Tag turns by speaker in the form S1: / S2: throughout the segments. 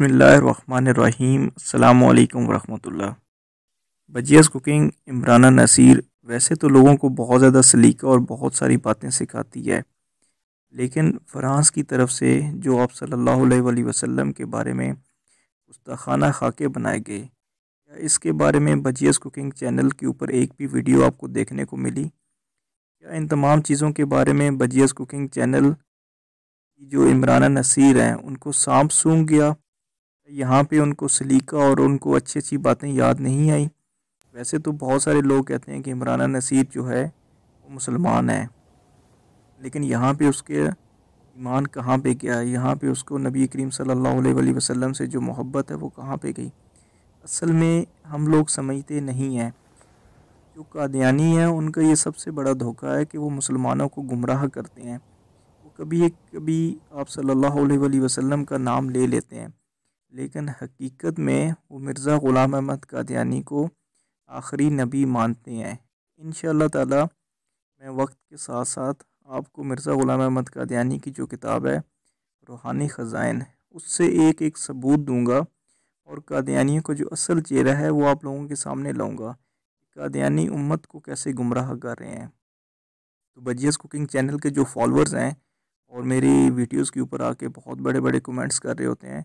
S1: बसमीम अल्लाम वरहमल बजियास कुकिंग इमराना नसीर वैसे तो लोगों को बहुत ज़्यादा सलीका और बहुत सारी बातें सिखाती है लेकिन फ्रांस की तरफ से जो आप सल्लल्लाहु अलैहि वसल्लम के बारे में गुस्ताखाना खाके बनाए गए क्या इसके बारे में बजियास कुकिंग चैनल के ऊपर एक भी वीडियो आपको देखने को मिली क्या इन तमाम चीज़ों के बारे में बजियास कुकिंग चैनल की जो इमराना नसीर हैं उनको सांप सूंघ गया यहाँ पे उनको सलीका और उनको अच्छी अच्छी बातें याद नहीं आई वैसे तो बहुत सारे लोग कहते हैं कि इमराना नसीब जो है वो मुसलमान है लेकिन यहाँ पे उसके ईमान कहाँ पे गया है यहाँ पे उसको नबी करीम सल्लल्लाहु अलैहि वसल्लम से जो मोहब्बत है वो कहाँ पे गई असल में हम लोग समझते नहीं हैं जो कादयानी हैं उनका ये सबसे बड़ा धोखा है कि वो मुसलमानों को गुमराह करते हैं वो कभी एक कभी आप सल्लल्लाहु अलैहि वसल्लम का नाम ले लेते हैं लेकिन हकीकत में वो मिर्ज़ा ग़ुलाम अहमद कादयानी को आखिरी नबी मानते हैं इन ताला मैं वक्त के साथ साथ आपको मिर्ज़ा ग़ुलाम अहमद कादयानी की जो किताब है रूहानी ख़जाइन उससे एक एक सबूत दूंगा और कादयानियों का जो असल चेहरा है वो आप लोगों के सामने लाऊंगा कादयानी उम्मत को कैसे गुमराह कर रहे हैं तो बजियस कुकिंग चैनल के जो फॉलोअर्स हैं और मेरी वीडियोज़ के ऊपर आके बहुत बड़े बड़े कमेंट्स कर रहे होते हैं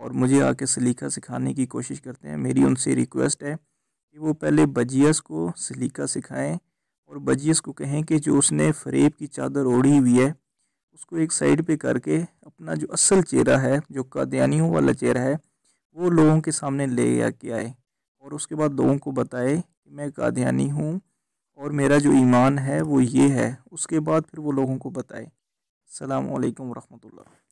S1: और मुझे आके सलीका सिखाने की कोशिश करते हैं मेरी उनसे रिक्वेस्ट है कि वो पहले बजियस को सलीका सिखाएं और बजियस को कहें कि जो उसने फरेब की चादर ओढ़ी हुई है उसको एक साइड पे करके अपना जो असल चेहरा है जो कादयानी वाला चेहरा है वो लोगों के सामने ले आके आए और उसके बाद लोगों को बताए कि मैं कादयानी हूँ और मेरा जो ईमान है वो ये है उसके बाद फिर वो लोगों को बताए अल्लाम वरहमल